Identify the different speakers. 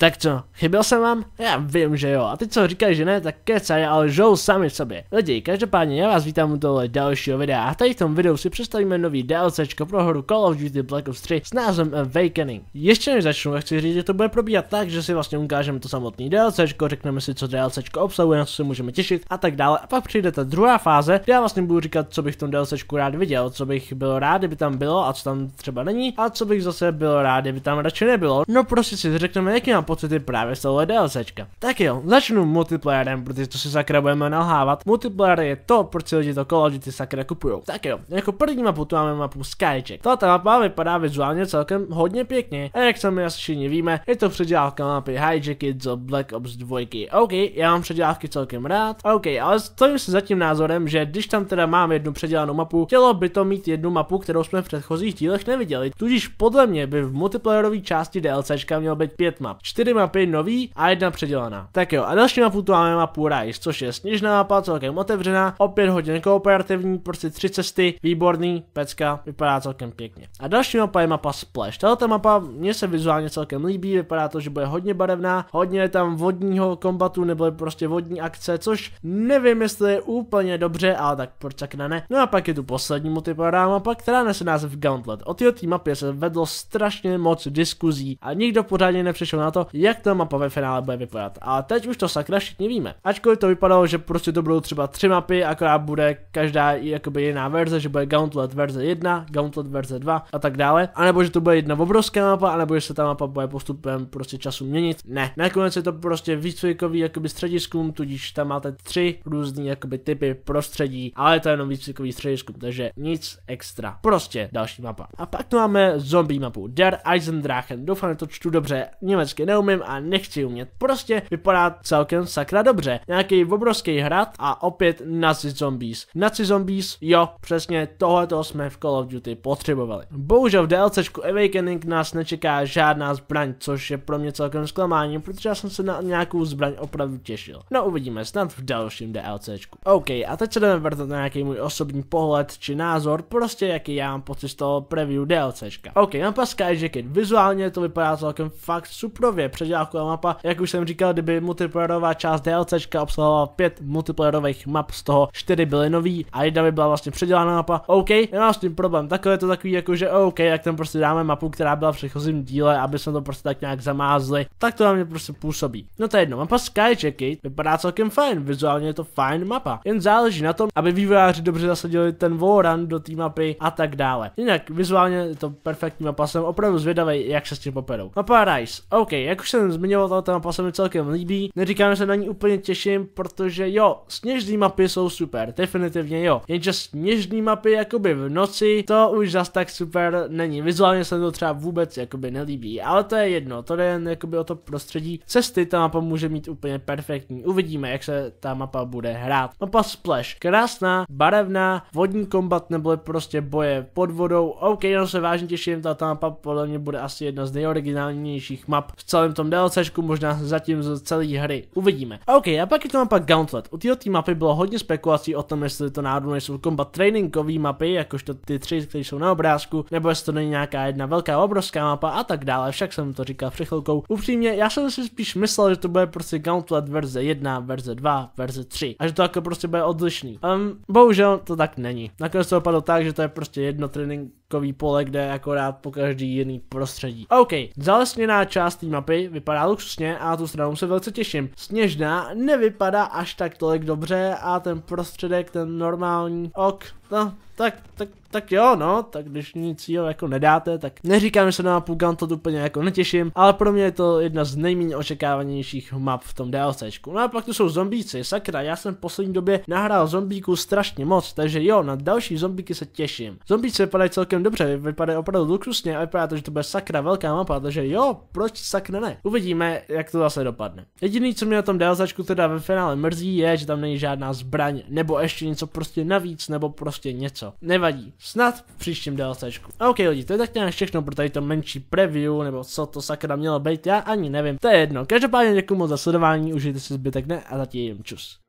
Speaker 1: Tak co, chyběl jsem vám? Já vím, že jo. A teď co říkají, že ne, tak kecají, ale žou sami sobě. Lidi, každopádně já vás vítám u tohle dalšího videa a tady v tom videu si představíme nový DLCčko pro hru Call of Duty Black Ops 3 s názvem Awakening. Ještě než začnu, chci říct, že to bude probíhat tak, že si vlastně ukážeme to samotný DLCčko, řekneme si, co DLCčko obsahuje, na co se můžeme těšit a tak dále. A pak přijde ta druhá fáze, kde já vlastně budu říkat, co bych v tom DLCčku rád viděl, co bych byl rád, kdyby tam bylo a co tam třeba není a co bych zase byl rád, kdyby tam radši nebylo. No prostě si řekneme, jaký nám pocity právě z tohle DLCčka. Tak jo, začnu multiplayerem, protože to si sakra budeme nalhávat. Multiplayer je to, proč si lidi to Call of Duty sakra kupují. Tak jo, jako první mapu tu máme mapu Skycheck. Tato mapa vypadá vizuálně celkem hodně pěkně a jak sami asi všichni víme, je to předělávka mapy Hijacky do Black Ops 2. OK, já mám předělávky celkem rád, OK, ale stojím se za tím názorem, že když tam teda mám jednu předělanou mapu, chtělo by to mít jednu mapu, kterou jsme v předchozích dílech neviděli. Tudíž podle mě by v multiplayerové části DLCčka mělo být pět map. 4 čtyři mapy nový a jedna předělaná. Tak jo, a další mapu tu máme mapu Rise, což je sněžná mapa, celkem otevřená, opět hodně kooperativní, prostě tři cesty, výborný, pecka, vypadá celkem pěkně. A další mapa je mapa Splash. Tato mapa mně se vizuálně celkem líbí, vypadá to, že bude hodně barevná, hodně je tam vodního kombatu nebo prostě vodní akce, což nevím, jestli je úplně dobře, ale tak proč tak ne. No a pak je tu poslední multiplayerová mapa, která nese název Gauntlet. O této mapě se vedlo strašně moc diskuzí a nikdo pořádně nepřišel na to, jak ta mapa ve finále bude vypadat. A teď už to sakra všichni víme. Ačkoliv to vypadalo, že prostě to budou třeba tři mapy, akorát bude každá jakoby jiná verze, že bude Gauntlet verze 1, Gauntlet verze 2 a tak dále. A nebo že to bude jedna obrovská mapa, anebo že se ta mapa bude postupem prostě času měnit. Ne, nakonec je to prostě výcvikový jakoby střediskům, tudíž tam máte tři různý jakoby typy prostředí, ale to je jenom výcvikový střediskům, takže nic extra. Prostě další mapa. A pak tu máme zombie mapu Der Eisendrachen. Doufám, že to čtu dobře. Německy ne neumím a nechci umět. Prostě vypadá celkem sakra dobře. Nějaký obrovský hrad a opět nazi zombies. Nazi zombies, jo, přesně tohleto jsme v Call of Duty potřebovali. Bohužel v DLCčku Awakening nás nečeká žádná zbraň, což je pro mě celkem zklamání, protože já jsem se na nějakou zbraň opravdu těšil. No uvidíme snad v dalším DLCčku. OK, a teď se jdeme vrtat na nějaký můj osobní pohled či názor, prostě jaký já mám pocit z toho preview DLCčka. OK, mapa Sky Jacket, vizuálně to vypadá celkem fakt suprově, přežávková mapa. Jak už jsem říkal, kdyby multiplayerová část DLCčka obsahovala 5 multiplayerových map, z toho 4 byly nový a jedna by byla vlastně předělána mapa. OK, nemám s tím problém. Takhle je to takový jako, že OK, jak tam prostě dáme mapu, která byla v předchozím díle, aby jsme to prostě tak nějak zamázli, tak to na mě prostě působí. No to je jedno, mapa Skyjacky vypadá celkem fajn, vizuálně je to fajn mapa. Jen záleží na tom, aby vývojáři dobře zasadili ten Voran do té mapy a tak dále. Jinak vizuálně je to perfektní mapa, jsem opravdu zvědavý, jak se s tím poperou. Mapa Rise, OK, jak už jsem zmiňoval, tato mapa se mi celkem líbí. Neříkám, že se na ní úplně těším, protože jo, sněžní mapy jsou super, definitivně jo. Jenže sněžní mapy jakoby v noci, to už zas tak super není. Vizuálně se to třeba vůbec jakoby nelíbí, ale to je jedno, to je jen jakoby o to prostředí. Cesty ta mapa může mít úplně perfektní, uvidíme, jak se ta mapa bude hrát. Mapa Splash, krásná, barevná, vodní kombat nebo prostě boje pod vodou, ok, jenom se vážně těším, ta mapa podle mě bude asi jedna z nejoriginálnějších map v celé celém tom DLCčku, možná zatím z celé hry. Uvidíme. A OK, a pak je to mapa Gauntlet. U této mapy bylo hodně spekulací o tom, jestli to náhodou nejsou combat trainingové mapy, jakožto ty tři, které jsou na obrázku, nebo jestli to není nějaká jedna velká obrovská mapa a tak dále, však jsem to říkal před chvilkou. Upřímně, já jsem si spíš myslel, že to bude prostě Gauntlet verze 1, verze 2, verze 3 a že to jako prostě bude odlišný. Um, bohužel to tak není. Nakonec to dopadlo tak, že to je prostě jedno trénink takový pole, kde je akorát po každý jiný prostředí. OK, zalesněná část té mapy vypadá luxusně a tu stranu se velice těším. Sněžná nevypadá až tak tolik dobře a ten prostředek, ten normální ok, no, tak, tak tak jo, no, tak když nic jo, jako nedáte, tak neříkám, že se na mapu to úplně jako netěším, ale pro mě je to jedna z nejméně očekávanějších map v tom DLCčku. No a pak tu jsou zombíci, sakra, já jsem v poslední době nahrál zombíku strašně moc, takže jo, na další zombíky se těším. Zombíci vypadají celkem dobře, vypadají opravdu luxusně a vypadá to, že to bude sakra velká mapa, takže jo, proč sakra ne? Uvidíme, jak to zase dopadne. Jediný, co mě na tom DLCčku teda ve finále mrzí, je, že tam není žádná zbraň, nebo ještě něco prostě navíc, nebo prostě něco. Nevadí. Snad v příštím DLCčku. OK lidi, to je tak nějak všechno pro tady to menší preview, nebo co to sakra mělo být, já ani nevím. To je jedno. Každopádně děkuji moc za sledování, užijte si zbytek ne a zatím čus.